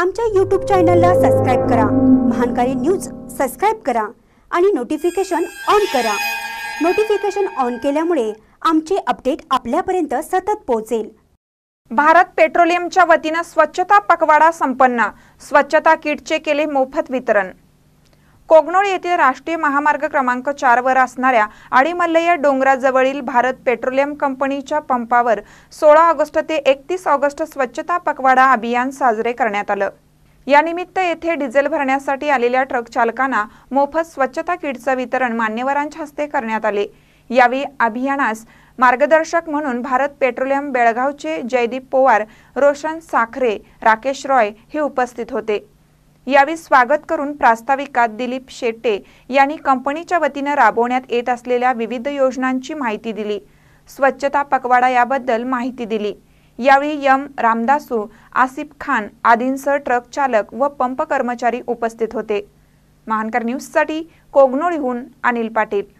आमच्या यूट्यूब चॅनलला सबस्क्राईब करा महानकारी न्यूज सबस्क्राईब करा आणि नोटिफिकेशन ऑन करा नोटिफिकेशन ऑन केल्यामुळे आमचे अपडेट आपल्यापर्यंत सतत पोहोचेल भारत पेट्रोलियमच्या वतीनं स्वच्छता पकवाडा संपन्न स्वच्छता किटचे केले मोफत वितरण कोगनोळ येथील राष्ट्रीय महामार्ग क्रमांक चारवर असणाऱ्या आडीमल्लय डोंगराजवळील भारत पेट्रोलियम कंपनीच्या पंपावर सोळा ऑगस्ट ते एकतीस ऑगस्ट स्वच्छता पकवाडा अभियान साजरे करण्यात आलं यानिमित्त येथे डिझेल भरण्यासाठी आलेल्या ट्रक चालकांना मोफत स्वच्छता किटचं वितरण मान्यवरांच्या हस्ते करण्यात आले यावेळी अभियानास मार्गदर्शक म्हणून भारत पेट्रोलियम बेळगावचे जयदीप पोवार रोशन साखरे राकेश रॉय हे उपस्थित होते यावेळी स्वागत करून प्रास्ताविकात दिलीप शेट्टे यांनी कंपनीच्या वतीनं राबवण्यात येत असलेल्या विविध योजनांची माहिती दिली स्वच्छता पकवाडा याबद्दल माहिती दिली यावेळी यम रामदासू आसिफ खान आदींसह ट्रक चालक व पंप कर्मचारी उपस्थित होते महानकर न्यूजसाठी कोगनोळीहून अनिल पाटील